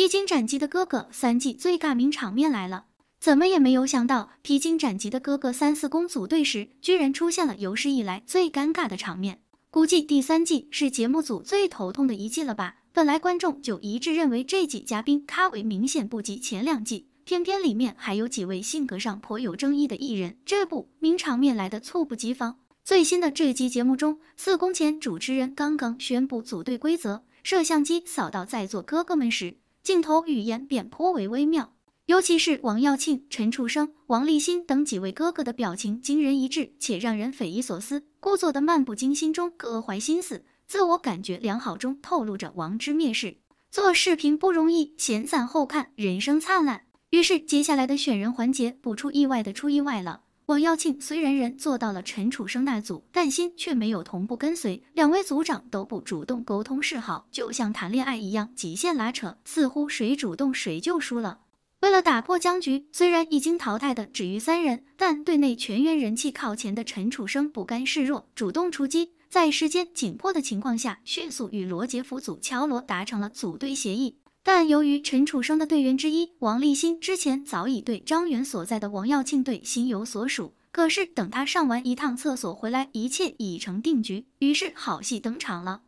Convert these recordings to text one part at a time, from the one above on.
披荆斩棘的哥哥三季最尬名场面来了，怎么也没有想到，披荆斩棘的哥哥三四公组队时，居然出现了有史以来最尴尬的场面。估计第三季是节目组最头痛的一季了吧。本来观众就一致认为这季嘉宾咖位明显不及前两季，偏偏里面还有几位性格上颇有争议的艺人，这不名场面来的猝不及防。最新的这期节目中，四公前主持人刚刚宣布组队规则，摄像机扫到在座哥哥们时。镜头语言便颇为微妙，尤其是王耀庆、陈楚生、王立新等几位哥哥的表情惊人一致，且让人匪夷所思。故作的漫不经心中各怀心思，自我感觉良好中透露着王之蔑视。做视频不容易，闲散后看人生灿烂。于是接下来的选人环节不出意外的出意外了。王耀庆虽然人做到了陈楚生那组，但心却没有同步跟随。两位组长都不主动沟通示好，就像谈恋爱一样极限拉扯，似乎谁主动谁就输了。为了打破僵局，虽然已经淘汰的只余三人，但队内全员人气靠前的陈楚生不甘示弱，主动出击，在时间紧迫的情况下，迅速与罗杰夫组敲锣达成了组队协议。但由于陈楚生的队员之一王立鑫之前早已对张远所在的王耀庆队心有所属，可是等他上完一趟厕所回来，一切已成定局。于是好戏登场了，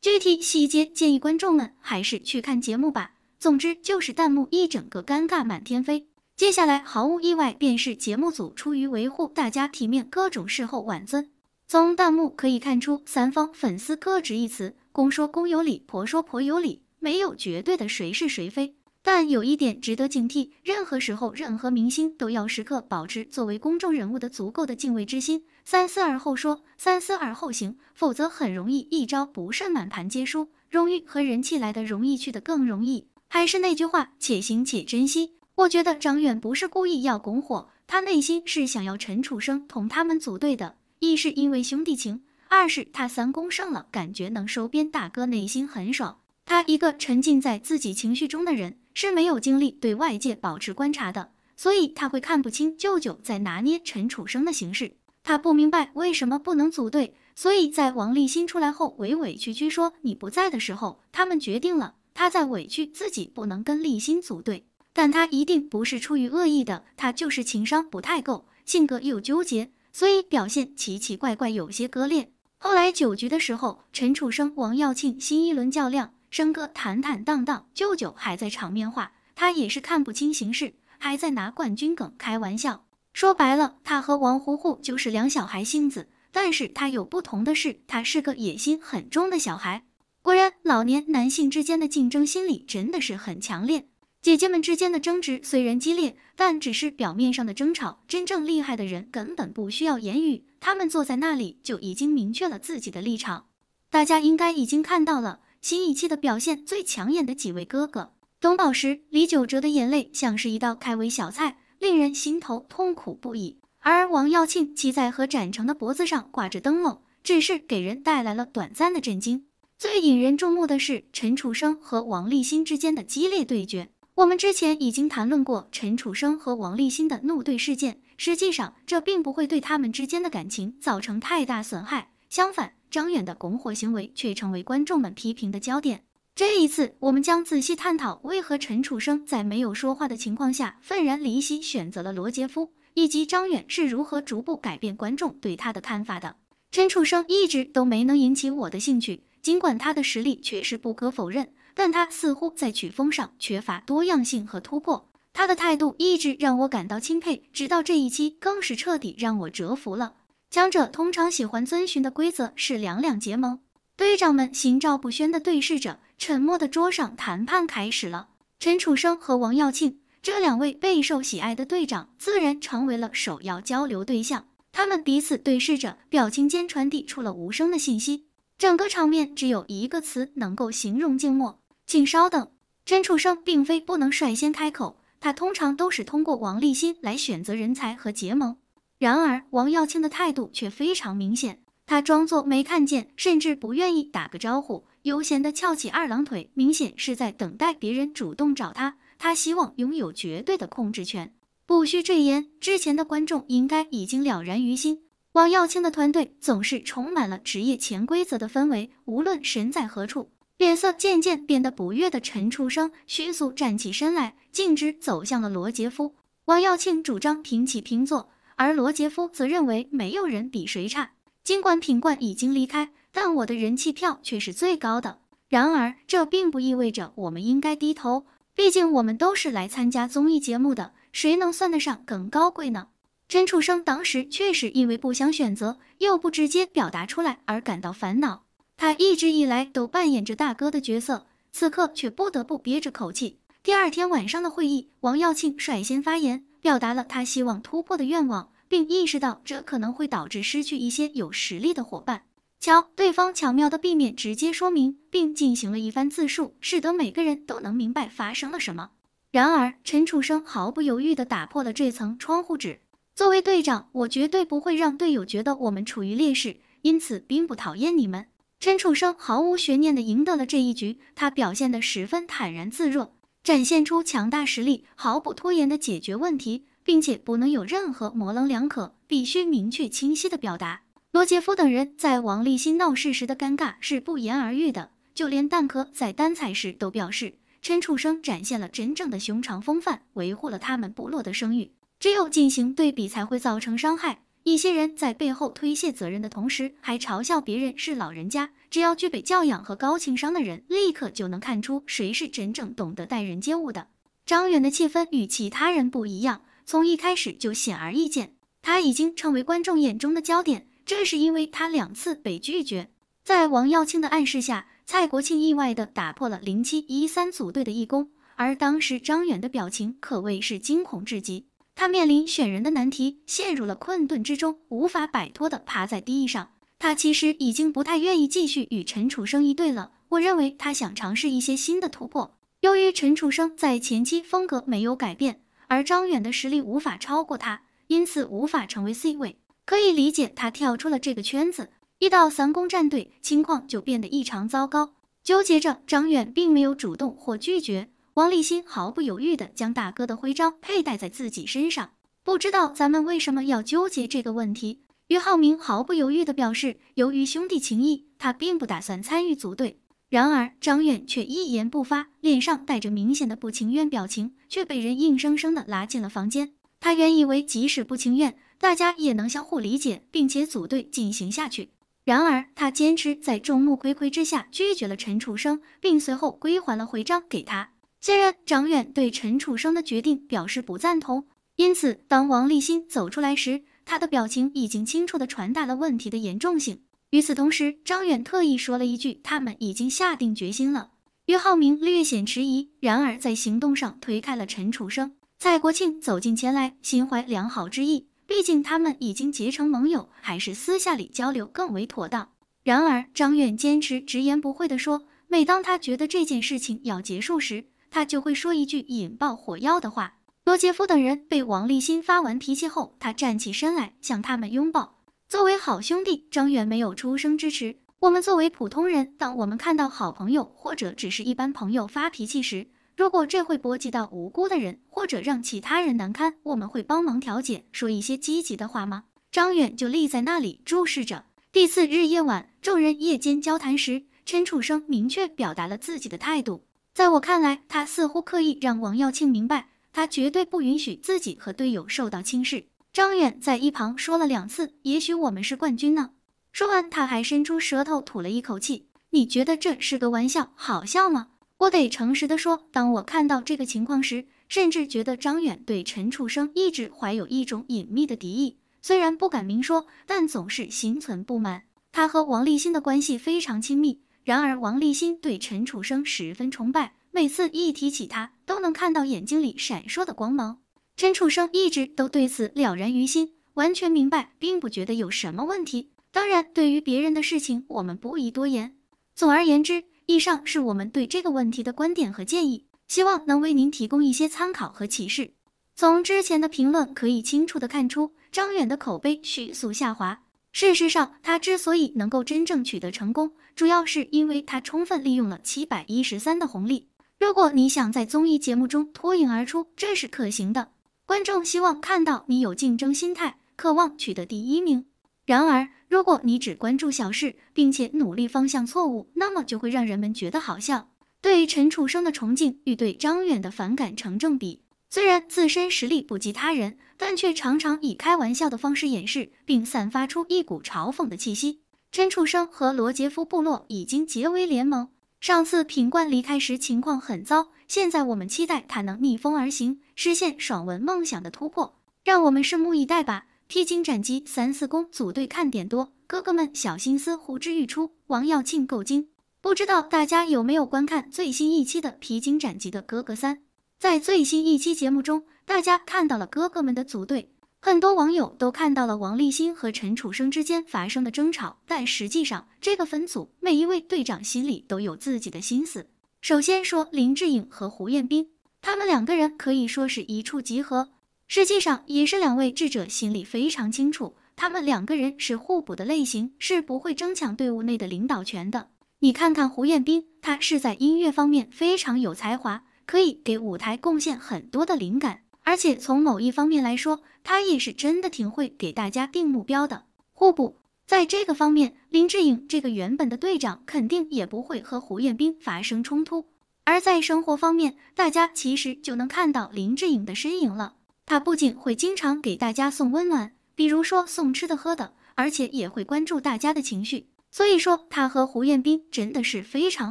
具体细节建议观众们还是去看节目吧。总之就是弹幕一整个尴尬满天飞。接下来毫无意外便是节目组出于维护大家体面，各种事后挽尊。从弹幕可以看出，三方粉丝各执一词，公说公有理，婆说婆有理。没有绝对的谁是谁非，但有一点值得警惕：，任何时候，任何明星都要时刻保持作为公众人物的足够的敬畏之心，三思而后说，三思而后行，否则很容易一招不慎，满盘皆输。荣誉和人气来的容易，去的更容易。还是那句话，且行且珍惜。我觉得张远不是故意要拱火，他内心是想要陈楚生同他们组队的，一是因为兄弟情，二是他三公胜了，感觉能收编大哥，内心很爽。他一个沉浸在自己情绪中的人是没有精力对外界保持观察的，所以他会看不清舅舅在拿捏陈楚生的形势。他不明白为什么不能组队，所以在王立新出来后，委委屈屈说你不在的时候，他们决定了。他在委屈自己不能跟立新组队，但他一定不是出于恶意的，他就是情商不太够，性格又纠结，所以表现奇奇怪怪，有些割裂。后来酒局的时候，陈楚生、王耀庆新一轮较量。生哥坦坦荡荡，舅舅还在场面话，他也是看不清形势，还在拿冠军梗开玩笑。说白了，他和王糊糊就是两小孩性子，但是他有不同的是，他是个野心很重的小孩。果然，老年男性之间的竞争心理真的是很强烈。姐姐们之间的争执虽然激烈，但只是表面上的争吵，真正厉害的人根本不需要言语，他们坐在那里就已经明确了自己的立场。大家应该已经看到了。新一期的表现最抢眼的几位哥哥，董宝石、李九哲的眼泪像是一道开胃小菜，令人心头痛苦不已；而王耀庆骑在和展成的脖子上挂着灯笼，只是给人带来了短暂的震惊。最引人注目的是陈楚生和王立新之间的激烈对决。我们之前已经谈论过陈楚生和王立新的怒对事件，实际上这并不会对他们之间的感情造成太大损害，相反。张远的拱火行为却成为观众们批评的焦点。这一次，我们将仔细探讨为何陈楚生在没有说话的情况下愤然离席，选择了罗杰夫，以及张远是如何逐步改变观众对他的看法的。陈楚生一直都没能引起我的兴趣，尽管他的实力确实不可否认，但他似乎在曲风上缺乏多样性和突破。他的态度一直让我感到钦佩，直到这一期更是彻底让我折服了。强者通常喜欢遵循的规则是两两结盟。队长们心照不宣地对视着，沉默的桌上谈判开始了。陈楚生和王耀庆这两位备受喜爱的队长，自然成为了首要交流对象。他们彼此对视着，表情间传递出了无声的信息。整个场面只有一个词能够形容：静默。请稍等。陈楚生并非不能率先开口，他通常都是通过王立新来选择人才和结盟。然而，王耀庆的态度却非常明显，他装作没看见，甚至不愿意打个招呼，悠闲地翘起二郎腿，明显是在等待别人主动找他。他希望拥有绝对的控制权，不需赘言，之前的观众应该已经了然于心。王耀庆的团队总是充满了职业潜规则的氛围，无论身在何处，脸色渐渐变得不悦的陈楚生迅速站起身来，径直走向了罗杰夫。王耀庆主张平起平坐。而罗杰夫则认为没有人比谁差，尽管品冠已经离开，但我的人气票却是最高的。然而，这并不意味着我们应该低头，毕竟我们都是来参加综艺节目的，谁能算得上更高贵呢？陈楚生当时确实因为不想选择，又不直接表达出来而感到烦恼。他一直以来都扮演着大哥的角色，此刻却不得不憋着口气。第二天晚上的会议，王耀庆率先发言。表达了他希望突破的愿望，并意识到这可能会导致失去一些有实力的伙伴。瞧，对方巧妙地避免直接说明，并进行了一番自述，使得每个人都能明白发生了什么。然而，陈楚生毫不犹豫地打破了这层窗户纸。作为队长，我绝对不会让队友觉得我们处于劣势，因此并不讨厌你们。陈楚生毫无悬念地赢得了这一局，他表现得十分坦然自若。展现出强大实力，毫不拖延的解决问题，并且不能有任何模棱两可，必须明确清晰的表达。罗杰夫等人在王立新闹事时的尴尬是不言而喻的，就连蛋壳在单踩时都表示，陈楚生展现了真正的雄长风范，维护了他们部落的声誉。只有进行对比，才会造成伤害。一些人在背后推卸责任的同时，还嘲笑别人是老人家。只要具备教养和高情商的人，立刻就能看出谁是真正懂得待人接物的。张远的气氛与其他人不一样，从一开始就显而易见，他已经成为观众眼中的焦点。这是因为他两次被拒绝，在王耀庆的暗示下，蔡国庆意外地打破了零七一三组队的义工，而当时张远的表情可谓是惊恐至极。他面临选人的难题，陷入了困顿之中，无法摆脱地趴在地上。他其实已经不太愿意继续与陈楚生一对了。我认为他想尝试一些新的突破。由于陈楚生在前期风格没有改变，而张远的实力无法超过他，因此无法成为 C 位，可以理解他跳出了这个圈子。一到三公战队，情况就变得异常糟糕。纠结着，张远并没有主动或拒绝。王立新毫不犹豫地将大哥的徽章佩戴在自己身上，不知道咱们为什么要纠结这个问题。于浩明毫不犹豫地表示，由于兄弟情谊，他并不打算参与组队。然而张远却一言不发，脸上带着明显的不情愿表情，却被人硬生生地拉进了房间。他原以为即使不情愿，大家也能相互理解，并且组队进行下去。然而他坚持在众目睽睽之下拒绝了陈楚生，并随后归还了徽章给他。虽然张远对陈楚生的决定表示不赞同，因此当王立新走出来时，他的表情已经清楚地传达了问题的严重性。与此同时，张远特意说了一句：“他们已经下定决心了。”岳浩明略显迟疑，然而在行动上推开了陈楚生。蔡国庆走近前来，心怀良好之意，毕竟他们已经结成盟友，还是私下里交流更为妥当。然而张远坚持直言不讳地说：“每当他觉得这件事情要结束时。”他就会说一句引爆火药的话。罗杰夫等人被王立新发完脾气后，他站起身来向他们拥抱。作为好兄弟，张远没有出声支持。我们作为普通人，当我们看到好朋友或者只是一般朋友发脾气时，如果这会波及到无辜的人，或者让其他人难堪，我们会帮忙调解，说一些积极的话吗？张远就立在那里注视着。第四日夜晚，众人夜间交谈时，陈楚生明确表达了自己的态度。在我看来，他似乎刻意让王耀庆明白，他绝对不允许自己和队友受到轻视。张远在一旁说了两次：“也许我们是冠军呢。”说完，他还伸出舌头吐了一口气。你觉得这是个玩笑，好笑吗？我得诚实的说，当我看到这个情况时，甚至觉得张远对陈楚生一直怀有一种隐秘的敌意，虽然不敢明说，但总是心存不满。他和王立新的关系非常亲密。然而，王立新对陈楚生十分崇拜，每次一提起他，都能看到眼睛里闪烁的光芒。陈楚生一直都对此了然于心，完全明白，并不觉得有什么问题。当然，对于别人的事情，我们不宜多言。总而言之，以上是我们对这个问题的观点和建议，希望能为您提供一些参考和启示。从之前的评论可以清楚的看出，张远的口碑迅速下滑。事实上，他之所以能够真正取得成功，主要是因为他充分利用了七百一十三的红利。如果你想在综艺节目中脱颖而出，这是可行的。观众希望看到你有竞争心态，渴望取得第一名。然而，如果你只关注小事，并且努力方向错误，那么就会让人们觉得好笑。对陈楚生的崇敬与对张远的反感成正比。虽然自身实力不及他人，但却常常以开玩笑的方式掩饰，并散发出一股嘲讽的气息。真畜生和罗杰夫部落已经结为联盟。上次品冠离开时情况很糟，现在我们期待他能逆风而行，实现爽文梦想的突破。让我们拭目以待吧！披荆斩棘三四公组队看点多，哥哥们小心思呼之欲出。王耀庆够精，不知道大家有没有观看最新一期的《披荆斩棘的哥哥三》？在最新一期节目中，大家看到了哥哥们的组队，很多网友都看到了王立新和陈楚生之间发生的争吵。但实际上，这个分组每一位队长心里都有自己的心思。首先说林志颖和胡彦斌，他们两个人可以说是一触即合。实际上，也是两位智者心里非常清楚，他们两个人是互补的类型，是不会争抢队伍内的领导权的。你看看胡彦斌，他是在音乐方面非常有才华。可以给舞台贡献很多的灵感，而且从某一方面来说，他也是真的挺会给大家定目标的。互补，在这个方面，林志颖这个原本的队长肯定也不会和胡彦斌发生冲突。而在生活方面，大家其实就能看到林志颖的身影了。他不仅会经常给大家送温暖，比如说送吃的喝的，而且也会关注大家的情绪。所以说，他和胡彦斌真的是非常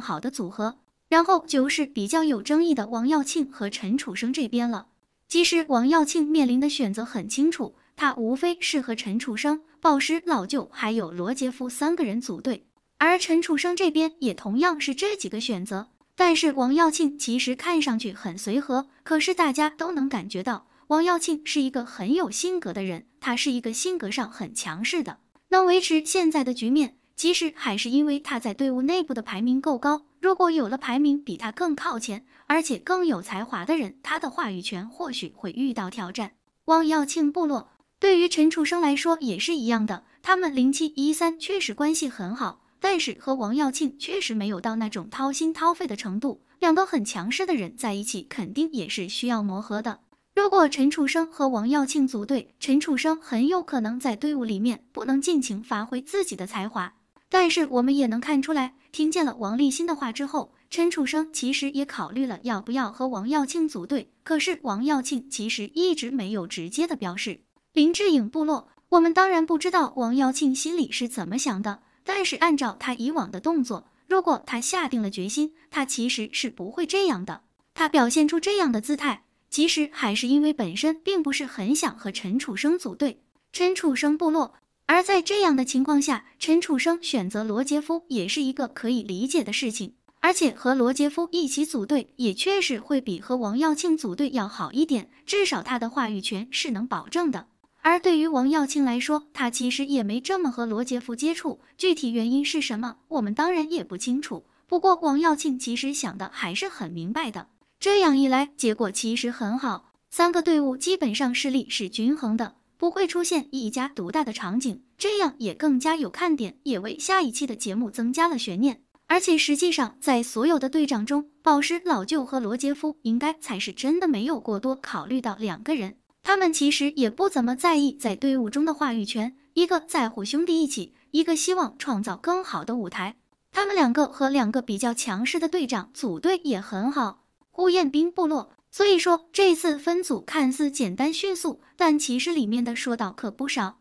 好的组合。然后就是比较有争议的王耀庆和陈楚生这边了。其实王耀庆面临的选择很清楚，他无非是和陈楚生、鲍时老舅还有罗杰夫三个人组队。而陈楚生这边也同样是这几个选择。但是王耀庆其实看上去很随和，可是大家都能感觉到王耀庆是一个很有性格的人，他是一个性格上很强势的。能维持现在的局面。其实还是因为他在队伍内部的排名够高。如果有了排名比他更靠前，而且更有才华的人，他的话语权或许会遇到挑战。王耀庆部落对于陈楚生来说也是一样的。他们零七一三确实关系很好，但是和王耀庆确实没有到那种掏心掏肺的程度。两个很强势的人在一起，肯定也是需要磨合的。如果陈楚生和王耀庆组队，陈楚生很有可能在队伍里面不能尽情发挥自己的才华。但是我们也能看出来，听见了王立新的话之后，陈楚生其实也考虑了要不要和王耀庆组队。可是王耀庆其实一直没有直接的表示。林志颖部落，我们当然不知道王耀庆心里是怎么想的。但是按照他以往的动作，如果他下定了决心，他其实是不会这样的。他表现出这样的姿态，其实还是因为本身并不是很想和陈楚生组队。陈楚生部落。而在这样的情况下，陈楚生选择罗杰夫也是一个可以理解的事情，而且和罗杰夫一起组队也确实会比和王耀庆组队要好一点，至少他的话语权是能保证的。而对于王耀庆来说，他其实也没这么和罗杰夫接触，具体原因是什么，我们当然也不清楚。不过王耀庆其实想的还是很明白的，这样一来，结果其实很好，三个队伍基本上势力是均衡的。不会出现一家独大的场景，这样也更加有看点，也为下一期的节目增加了悬念。而且实际上，在所有的队长中，宝石老舅和罗杰夫应该才是真的没有过多考虑到两个人，他们其实也不怎么在意在队伍中的话语权。一个在乎兄弟一起，一个希望创造更好的舞台。他们两个和两个比较强势的队长组队也很好。呼彦兵部落。所以说，这次分组看似简单迅速，但其实里面的说道可不少。